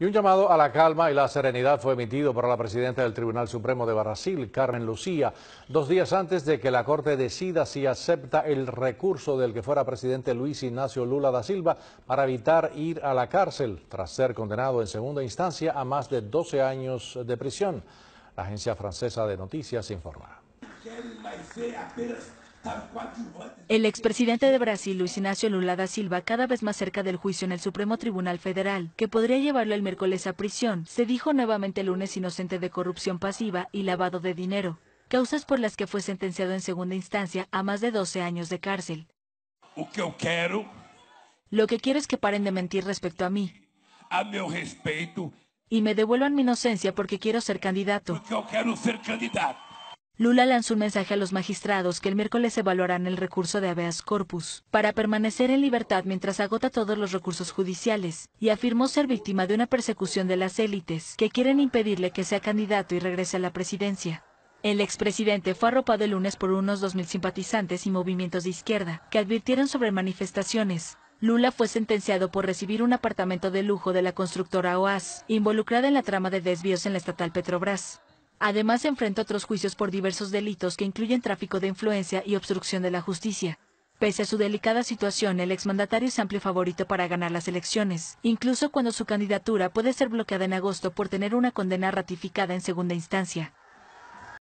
Y un llamado a la calma y la serenidad fue emitido por la presidenta del Tribunal Supremo de Brasil, Carmen Lucía, dos días antes de que la Corte decida si acepta el recurso del que fuera presidente Luis Ignacio Lula da Silva para evitar ir a la cárcel tras ser condenado en segunda instancia a más de 12 años de prisión. La agencia francesa de noticias informa. El expresidente de Brasil, Luis Ignacio Lula da Silva, cada vez más cerca del juicio en el Supremo Tribunal Federal, que podría llevarlo el miércoles a prisión, se dijo nuevamente el lunes inocente de corrupción pasiva y lavado de dinero, causas por las que fue sentenciado en segunda instancia a más de 12 años de cárcel. Lo que quiero, es que paren de mentir respecto a mí. Y me devuelvan mi inocencia porque quiero ser candidato. quiero ser candidato. Lula lanzó un mensaje a los magistrados que el miércoles evaluarán el recurso de habeas corpus para permanecer en libertad mientras agota todos los recursos judiciales y afirmó ser víctima de una persecución de las élites que quieren impedirle que sea candidato y regrese a la presidencia. El expresidente fue arropado el lunes por unos 2.000 simpatizantes y movimientos de izquierda que advirtieron sobre manifestaciones, Lula fue sentenciado por recibir un apartamento de lujo de la constructora OAS, involucrada en la trama de desvíos en la estatal Petrobras. Además, se enfrenta otros juicios por diversos delitos que incluyen tráfico de influencia y obstrucción de la justicia. Pese a su delicada situación, el exmandatario es amplio favorito para ganar las elecciones, incluso cuando su candidatura puede ser bloqueada en agosto por tener una condena ratificada en segunda instancia.